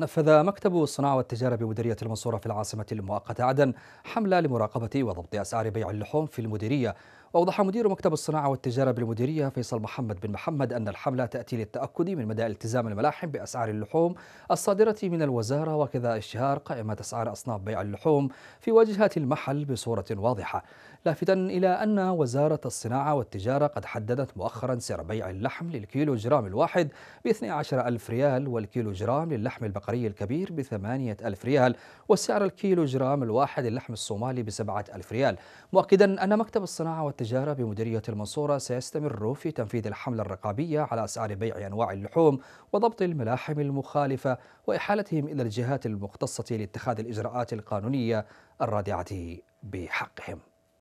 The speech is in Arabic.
نفذ مكتب الصناعة والتجارة بمديرية المنصورة في العاصمة المؤقتة عدن حملة لمراقبة وضبط أسعار بيع اللحوم في المديرية أوضح مدير مكتب الصناعة والتجارة بالمديرية فيصل محمد بن محمد أن الحملة تأتي للتأكد من مدى التزام الملاحم بأسعار اللحوم الصادرة من الوزارة وكذا إشهار قائمة أسعار أصناف بيع اللحوم في واجهات المحل بصورة واضحة لافتا إلى أن وزارة الصناعة والتجارة قد حددت مؤخرا سعر بيع اللحم للكيلو جرام الواحد ب 12 ألف ريال والكيلو جرام للحم البقري الكبير ب ألف ريال وسعر الكيلو جرام الواحد للحم الصومالي ب ألف ريال مؤكدا أن مكتب الصناعة والتجارة التجارة بمديرية المنصورة سيستمر في تنفيذ الحملة الرقابية على أسعار بيع أنواع اللحوم وضبط الملاحم المخالفة وإحالتهم إلى الجهات المختصة لاتخاذ الإجراءات القانونية الرادعة بحقهم